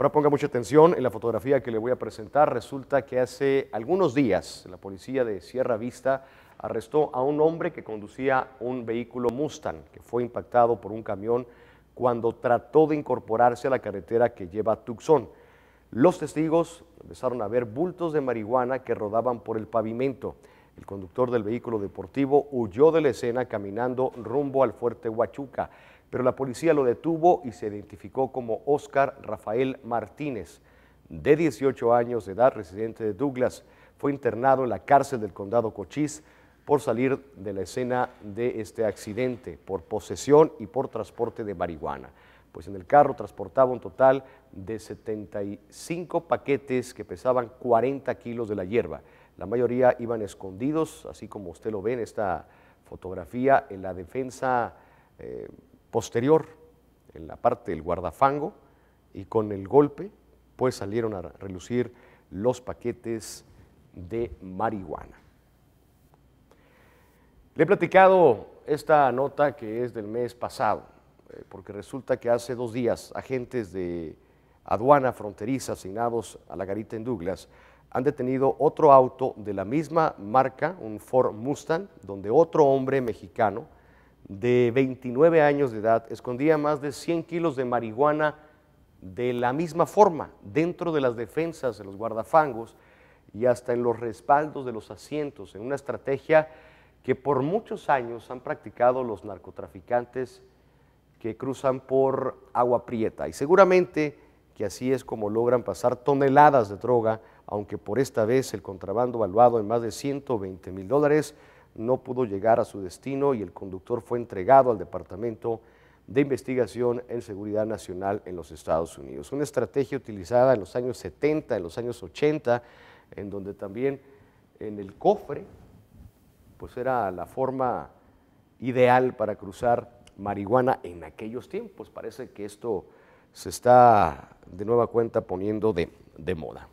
Ahora ponga mucha atención en la fotografía que le voy a presentar. Resulta que hace algunos días la policía de Sierra Vista arrestó a un hombre que conducía un vehículo Mustang que fue impactado por un camión cuando trató de incorporarse a la carretera que lleva a Tucson. Los testigos empezaron a ver bultos de marihuana que rodaban por el pavimento. El conductor del vehículo deportivo huyó de la escena caminando rumbo al fuerte Huachuca pero la policía lo detuvo y se identificó como Oscar Rafael Martínez, de 18 años de edad, residente de Douglas. Fue internado en la cárcel del condado Cochís por salir de la escena de este accidente, por posesión y por transporte de marihuana. Pues en el carro transportaba un total de 75 paquetes que pesaban 40 kilos de la hierba. La mayoría iban escondidos, así como usted lo ve en esta fotografía, en la defensa eh, posterior, en la parte del guardafango, y con el golpe, pues salieron a relucir los paquetes de marihuana. Le he platicado esta nota que es del mes pasado, eh, porque resulta que hace dos días agentes de aduana fronteriza asignados a la garita en Douglas han detenido otro auto de la misma marca, un Ford Mustang, donde otro hombre mexicano de 29 años de edad, escondía más de 100 kilos de marihuana de la misma forma, dentro de las defensas de los guardafangos y hasta en los respaldos de los asientos, en una estrategia que por muchos años han practicado los narcotraficantes que cruzan por agua prieta. Y seguramente que así es como logran pasar toneladas de droga, aunque por esta vez el contrabando valuado en más de 120 mil dólares no pudo llegar a su destino y el conductor fue entregado al Departamento de Investigación en Seguridad Nacional en los Estados Unidos. Una estrategia utilizada en los años 70, en los años 80, en donde también en el cofre, pues era la forma ideal para cruzar marihuana en aquellos tiempos. Parece que esto se está de nueva cuenta poniendo de, de moda.